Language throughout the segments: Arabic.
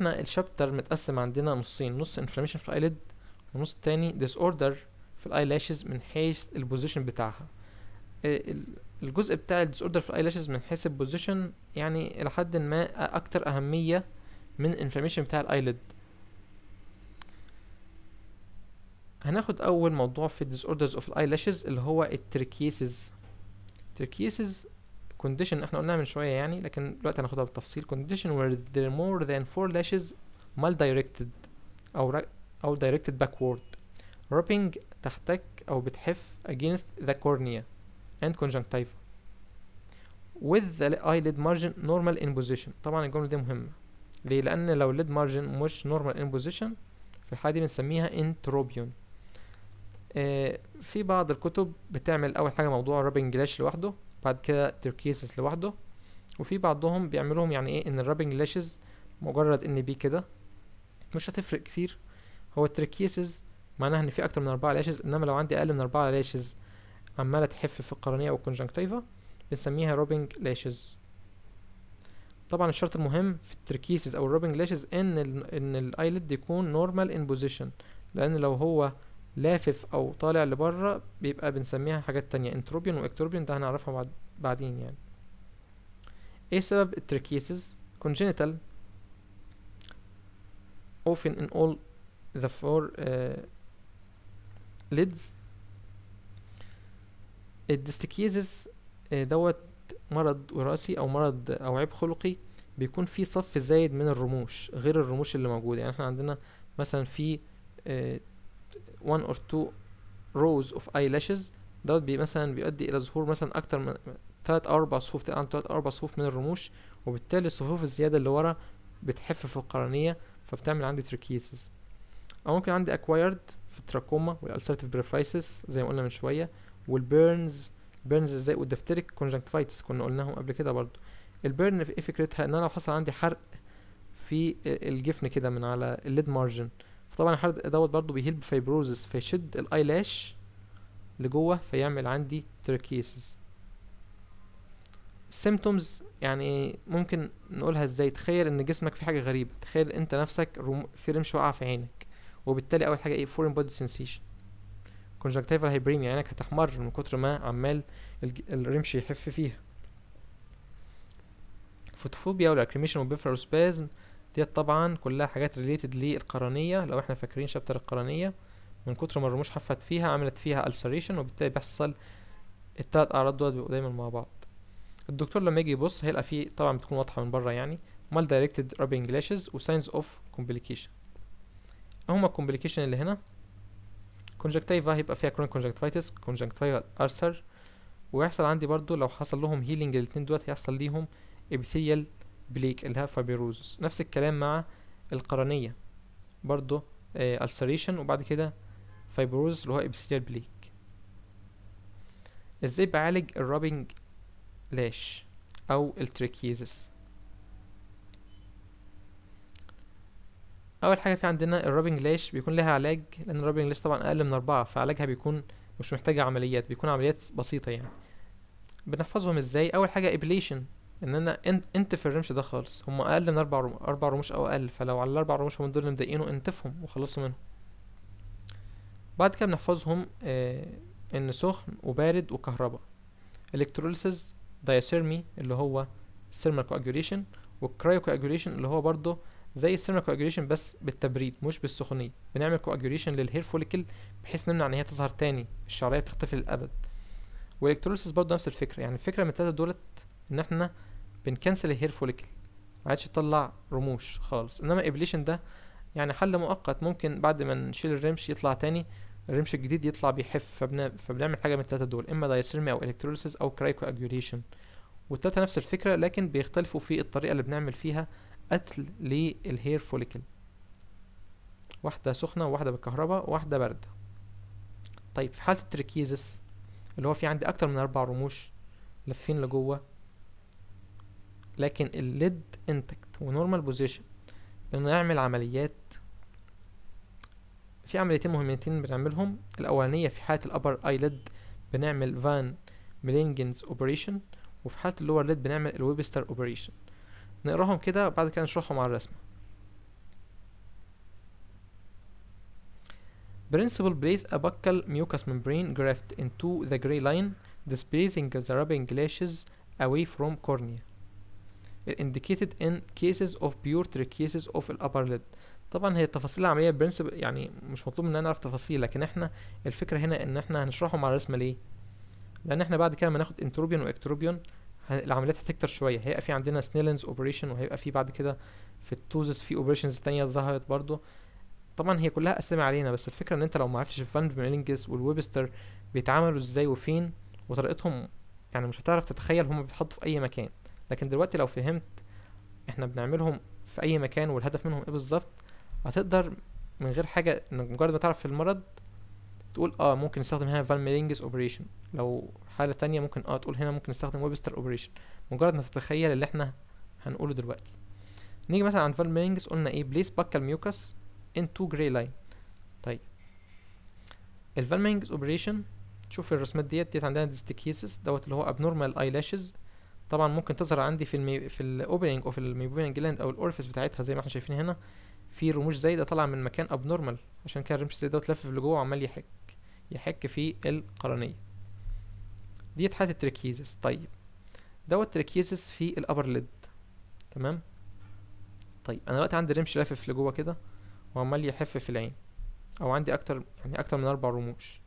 احنا الشابتر متقسم عندنا نصين نص انفلاميشن في الايليد ونص تاني ديس اوردر في الاي لاشز من حيث البوزيشن بتاعها آه، الجزء بتاع الديس اوردر في الاي لاشز من حيث البوزيشن يعني الى حد ما اكتر اهميه من انفلاميشن بتاع الايليد هناخد اول موضوع في disorders of لاشز اللي هو التركيسز التركيسز condition احنا قلناها من شويه يعني لكن دلوقتي هناخدها بالتفصيل condition where there more than four lashes mal directed او او directed backward rubbing تحتك او بتحف against the cornea and conjunctiva with the eyelid margin normal in position طبعا الجملة دي مهمة ليه لأن لو lid margin مش normal in position في الحالة دي بنسميها entropion آه في بعض الكتب بتعمل أول حاجة موضوع rubbing lash لوحده بعد كده تركيزس لوحده وفي بعضهم بيعملوهم يعني ايه ان الرابنج لاشز مجرد ان بي كده مش هتفرق كتير هو التركيزس معناها ان في اكتر من اربعة لاشز انما لو عندي اقل من اربعة لاشز عمالة تحف في القرنية او الكونجنكتيفا بنسميها روبنج لاشز طبعا الشرط المهم في التركيزس او الروبنج لاشز ان ال ان الايلت يكون نورمال ان بوزيشن لان لو هو لافف او طالع لبره بيبقى بنسميها حاجات تانية انتروبيون واكتروبيون ده هنعرفها بعد بعدين يعني ايه سبب التركيسز congenital often in all the four uh, lids الديستكيزز آه، دوت مرض وراثي او مرض او عيب خلقي بيكون في صف زايد من الرموش غير الرموش اللي موجوده يعني احنا عندنا مثلا في آه، one or two rows of eyelashes دوت بي مثلا بيؤدي الى ظهور مثلا اكتر من تلات او اربع صفوف تقريبا تلات او اربع صفوف من الرموش وبالتالي الصفوف الزياده اللي ورا بتحف في القرنيه فبتعمل عندي تركيسز او ممكن عندي اكوايرد في التراكوما والالسرتيف بريفايسس زي ما قلنا من شويه والبيرنز بيرنز ازاي والدفتريك كونجنكتفايتس كنا قلناهم قبل كده برضو البيرن ايه فكرتها ان انا لو حصل عندي حرق في الجفن كده من على الليد مارجن فطبعا الحرق دوت برضو بيهيل فايبروزس فيشد الايلاش لجوه فيعمل عندي تركيسز السيمتومز يعني ممكن نقولها ازاي تخيل ان جسمك في حاجه غريبه تخيل انت نفسك رم... في رمش وقع في عينك وبالتالي اول حاجه ايه فورين بودي سنسيشن كونجكتيفال هايبريميا عينك هتحمر من كتر ما عمال الرمش يحف فيها فوتوفوبيا واللاكريميشن والبيفرال سبازم ديت طبعا كلها حاجات ريليتد للقرنيه لو احنا فاكرين شابتر القرنيه من كتر ما الرموش حفت فيها عملت فيها ulceration وبالتالي بيحصل التلات اعراض دول بيبقوا دايما مع بعض الدكتور لما يجي يبص هيلقى فيه طبعا بتكون واضحه من بره يعني مال directed rubbing lashes و signs of complication هما اللي هنا كونجكتيفا هيبقى فيها كرونيك كونجكتيفايتس كونجكتيفال ارسر ويحصل عندي برضو لو حصل لهم هيلينج الاتنين دول هيحصل ليهم epithelial بليك اللي هي فابيروزس نفس الكلام مع القرنية برضو ألسريشن آه، وبعد كده فايبروز اللي هو إبسيليال بليك ازاي بعالج الرابنج لاش او التريكيزس اول حاجه في عندنا الرابنج لاش بيكون لها علاج لان الرابنج لاش طبعا اقل من اربعة فعلاجها بيكون مش محتاجه عمليات بيكون عمليات بسيطه يعني بنحفظهم ازاي اول حاجه ابليشن ان انا انت, انت في الرمش ده خالص هم اقل من اربع اربع رموش او اقل فلو على الاربع رموش هم دول مضايقينه انتفهم وخلصوا منهم بعد كده بنحفظهم آه، ان سخن وبارد وكهرباء الكتروليسيس دايثيرمي اللي هو السيرمال كواجوليشن والكرايو كواجوليشن اللي هو برضه زي السيرمال كواجوليشن بس بالتبريد مش بالسخونيه بنعمل كواجوليشن للهير فوليكل بحيث نمنع ان هي تظهر تاني الشعريه تختفي للابد والالكتروليسيس برضه نفس الفكره يعني الفكره من التلاته دولت ان احنا بنكنسل الهير فوليكل ما عادش تطلع رموش خالص انما ابليشن ده يعني حل مؤقت ممكن بعد ما نشيل الرمش يطلع تاني الرمش الجديد يطلع بيحف فبن... فبنعمل حاجه من التلاته دول اما دايسيرمي او الكتروليسيس او كرايكو اجيوليشن والتلاته نفس الفكره لكن بيختلفوا في الطريقه اللي بنعمل فيها قتل للهير فوليكل واحده سخنه وواحده بالكهرباء وواحده بارده طيب في حاله التركيزس اللي هو في عندي اكتر من اربع رموش لفين لجوه لكن الليد انتكت ونورمال بوزيشن بنعمل عمليات في عمليتين مهمتين بنعملهم الاولانيه في حاله الابر ليد بنعمل فان ميلينجنز اوبريشن وفي حاله اللور ليد بنعمل الويبستر اوبريشن نقراهم كده وبعد كده نشرحهم على الرسمه Principal place a buccal mucous membrane graft into the gray line, displacing the rubbing lashes away from cornea. indicated in cases of pure trichiasis of the upper lid طبعا هي تفاصيل العملية برنسب يعني مش مطلوب مننا نعرف تفاصيل لكن احنا الفكرة هنا ان احنا هنشرحهم على رسمة ليه لان احنا بعد كده ما ناخد انتروبيون واكتروبيون العمليات هتكتر شوية هيبقى في عندنا سنيلنز اوبريشن وهيبقى في بعد كده في التوزس في اوبريشنز تانية ظهرت برضو طبعا هي كلها اسامي علينا بس الفكرة ان انت لو معرفتش فان ميلينجز والويبستر بيتعاملوا ازاي وفين وطريقتهم يعني مش هتعرف تتخيل هما بيتحطوا في اي مكان لكن دلوقتي لو فهمت احنا بنعملهم في اي مكان والهدف منهم ايه بالظبط هتقدر من غير حاجه انك مجرد ما تعرف في المرض تقول اه ممكن نستخدم هنا فالميرينجز اوبريشن لو حاله تانية ممكن اه تقول هنا ممكن نستخدم ويبستر اوبريشن مجرد ما تتخيل اللي احنا هنقوله دلوقتي نيجي مثلا عند فالميرينجز قلنا ايه بليس باكال ميوكس ان تو جراي لاين طيب الفالميرينجز اوبريشن شوف الرسمات ديت ديت عندنا ديستيكيسس دوت اللي هو ابنورمال لاشز طبعا ممكن تظهر عندي في المي في الاوبننج او في الميبوبينج جلاند او الاورفيس بتاعتها زي ما احنا شايفين هنا في رموش زايده طالعه من مكان ابنورمال عشان كده الرمش زايده دوت لف لجوه وعمال يحك يحك في القرنيه دي حاله التركيزس طيب دوت تركيزس في الابر ليد تمام طيب انا دلوقتي عندي رمش لافف لجوه كده وعمال يحف في العين او عندي اكتر يعني اكتر من اربع رموش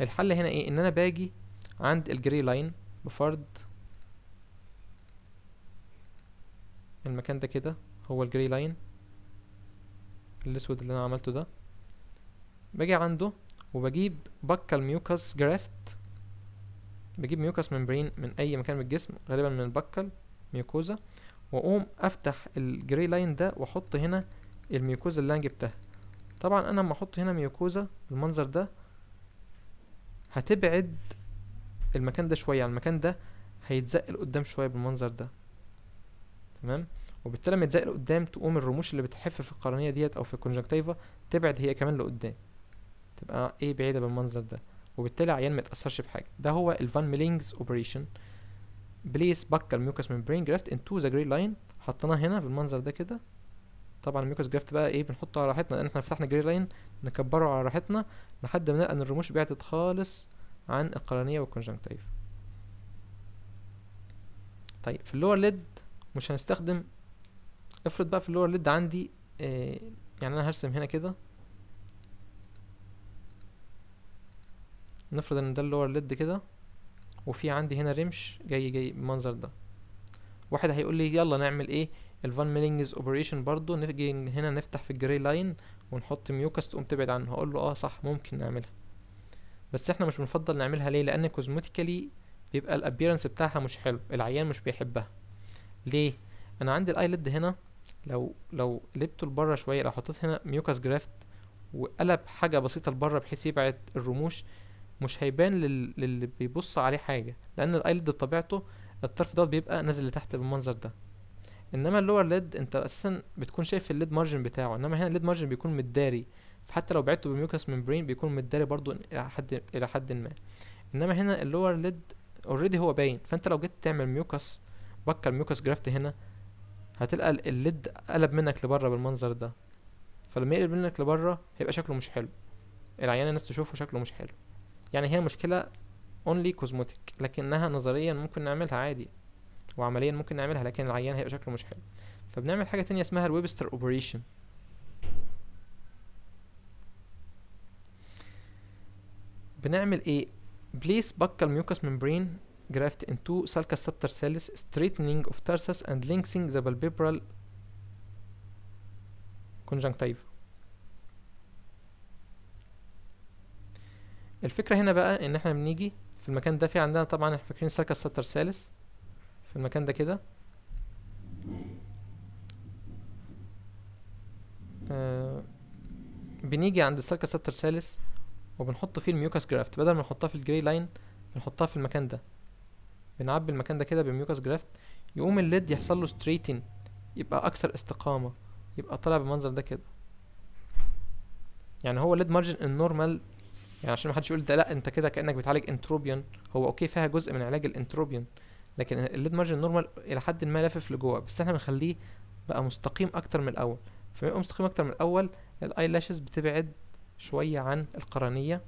الحل هنا ايه ان انا باجي عند الجري لاين بفرض المكان ده كده هو الجري لاين الاسود اللي انا عملته ده باجي عنده وبجيب بكة الميوكاس جرافت بجيب ميوكاس ممبرين من اي مكان من الجسم غالبا من البكل ميوكوزا واقوم افتح الجري لاين ده واحط هنا الميوكوزا اللي انا جبتها طبعا انا لما احط هنا ميوكوزا بالمنظر ده هتبعد المكان ده شويه يعني المكان ده هيتزق لقدام شويه بالمنظر ده تمام وبالتالي لما تزق لقدام تقوم الرموش اللي بتحف في القرنيه ديت او في الكونجكتيفا تبعد هي كمان لقدام تبقى ايه بعيده بالمنظر ده وبالتالي العيان ما يتاثرش بحاجه ده هو الفان ميلينجز اوبريشن بليس الميوكس من برين جرافت انتو ذا جري لاين حطيناه هنا بالمنظر ده كده طبعا الميوكس جرافت بقى ايه بنحطه على راحتنا لان احنا فتحنا جري لاين نكبره على راحتنا لحد ما نلقى ان الرموش بعدت خالص عن القرنيه والكونجنكتيف طيب في اللور ليد مش هنستخدم افرض بقى في اللور ليد عندي آه، يعني انا هرسم هنا كده نفرض ان ده اللور ليد كده وفي عندي هنا رمش جاي جاي بالمنظر ده واحد هيقول لي يلا نعمل ايه الفان ميلينجز اوبريشن برضو نجي هنا نفتح في الجري لاين ونحط ميوكاست تقوم تبعد عنه هقول له اه صح ممكن نعملها بس احنا مش بنفضل نعملها ليه لان كوزموتيكالي بيبقى الابييرنس بتاعها مش حلو العيان مش بيحبها ليه انا عندي ليد هنا لو لو قلبته لبره شويه لو حطيت هنا ميوكاس جرافت وقلب حاجه بسيطه لبره بحيث يبعد الرموش مش هيبان لل... للي بيبص عليه حاجه لان ليد بطبيعته الطرف ده بيبقى نازل لتحت بالمنظر ده انما اللور ليد انت اساسا بتكون شايف الليد مارجن بتاعه انما هنا الليد مارجن بيكون متداري فحتى لو بعدته بميوكاس ممبرين بيكون متداري برضو الى حد الى حد ما انما هنا اللور ليد اوريدي هو باين فانت لو جيت تعمل ميوكاس بكر ميوكس جرافت هنا هتلقى الليد قلب منك لبره بالمنظر ده فلما يقلب منك لبره هيبقى شكله مش حلو العيان الناس تشوفه شكله مش حلو يعني هي مشكلة اونلي كوزموتيك لكنها نظريا ممكن نعملها عادي وعمليا ممكن نعملها لكن العيان هيبقى شكله مش حلو فبنعمل حاجة تانية اسمها الويبستر اوبريشن بنعمل ايه بليس بكال ميوكس ممبرين graft into sulcus subtarsalis, straightening of tarsus and lengthening the palpebral conjunctiva. الفكرة هنا بقى ان احنا بنيجي في المكان ده في عندنا طبعا احنا فاكرين سلكس سالس في المكان ده كده آه بنيجي عند السلكس سالس وبنحط فيه الميوكاس جرافت بدل ما نحطها في الجري لاين بنحطها في المكان ده بنعبي المكان ده كده بميوكاس جرافت يقوم الليد يحصل له ستريتن يبقى اكثر استقامه يبقى طالع بالمنظر ده كده يعني هو الليد مارجن النورمال يعني عشان محدش يقول ده لا انت كده كانك بتعالج انتروبيون هو اوكي فيها جزء من علاج الانتروبيون لكن الليد مارجن النورمال الى حد ما لافف لجوه بس احنا بنخليه بقى مستقيم اكتر من الاول فبيبقى مستقيم اكتر من الاول الاي لاشز بتبعد شويه عن القرنيه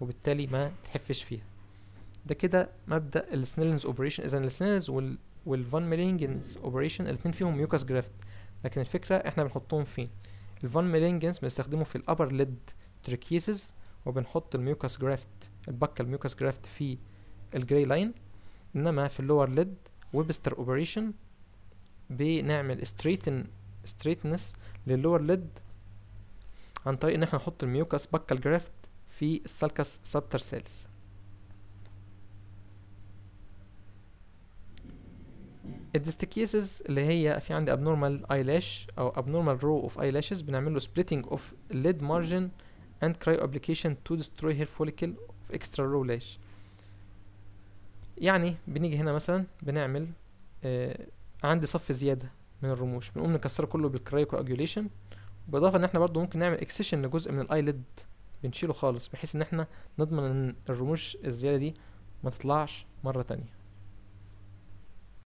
وبالتالي ما تحفش فيها ده كده مبدا السنيلنز اوبريشن اذا السنيلنز والفان ميلينجنز اوبريشن الاثنين فيهم ميوكاس جرافت لكن الفكره احنا بنحطهم فين الفان ميلينجنز بنستخدمه في الابر ليد تريكيسز وبنحط الميوكاس جرافت البكة الميوكاس جرافت في الجراي لاين انما في اللور ليد ويبستر اوبريشن بنعمل ستريتن ستريتنس للور ليد عن طريق ان احنا نحط الميوكاس بكال جرافت في السالكس سابتر سيلز الديستكيسز اللي هي في عندي abnormal eyelash او abnormal row of eyelashes بنعمل له splitting of lid margin and cryo application to destroy hair follicle of extra row lash يعني بنيجي هنا مثلا بنعمل آه عندي صف زيادة من الرموش بنقوم نكسره كله بالكرايو coagulation بالاضافة ان احنا برضو ممكن نعمل اكسيشن لجزء من ليد بنشيله خالص بحيث ان احنا نضمن ان الرموش الزيادة دي ما تطلعش مرة تانية